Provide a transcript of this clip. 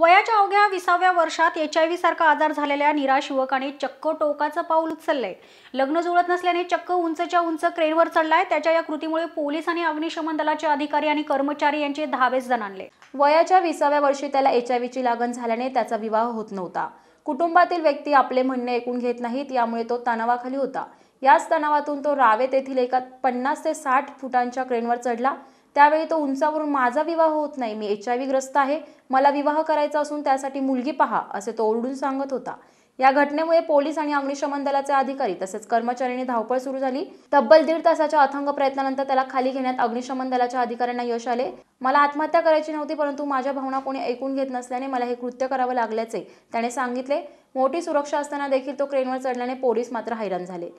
वयाच्या अवघ्या विसाव्या वर्षात एच आय व्ही सारखा आजार झालेल्या निराश युवकाने चक्क टोकाचं पाऊल उचललंय लग्न जुळत नसल्याने चक्क उंचच्या उंच क्रेनवर चढलाय त्याच्या या कृतीमुळे पोलीस आणि अग्निशमन दलाचे अधिकारी आणि कर्मचारी यांचे जण जणांले वयाच्या विसाव्या वर्षी त्याला एच आय व्हीची लागण झाल्याने त्याचा विवाह होत नव्हता कुटुंबातील व्यक्ती आपले म्हणणे ऐकून घेत नाहीत यामुळे तो तणावाखाली होता याच तणावातून तो रावेत येथील एका पन्नास ते साठ फुटांच्या क्रेनवर चढला त्यावेळी तो उंचावरून माझा विवाह होत नाही मी एच आय व्ही ग्रस्त आहे मला विवाह करायचा असून त्यासाठी मुलगी पहा असे तो ओरडून सांगत होता या घटनेमुळे पोलीस आणि अग्निशमन दलाचे अधिकारी तसेच कर्मचाऱ्यांनी धावपळ सुरू झाली तब्बल दीड तासाच्या अथंग प्रयत्नानंतर त्याला खाली घेण्यात अग्निशमन दलाच्या अधिकाऱ्यांना यश आले मला आत्महत्या करायची नव्हती परंतु माझ्या भावना कोणी ऐकून घेत नसल्याने मला हे कृत्य करावं लागल्याचे त्याने सांगितले मोठी सुरक्षा असताना देखील तो क्रेनवर चढल्याने पोलीस मात्र हैराण झाले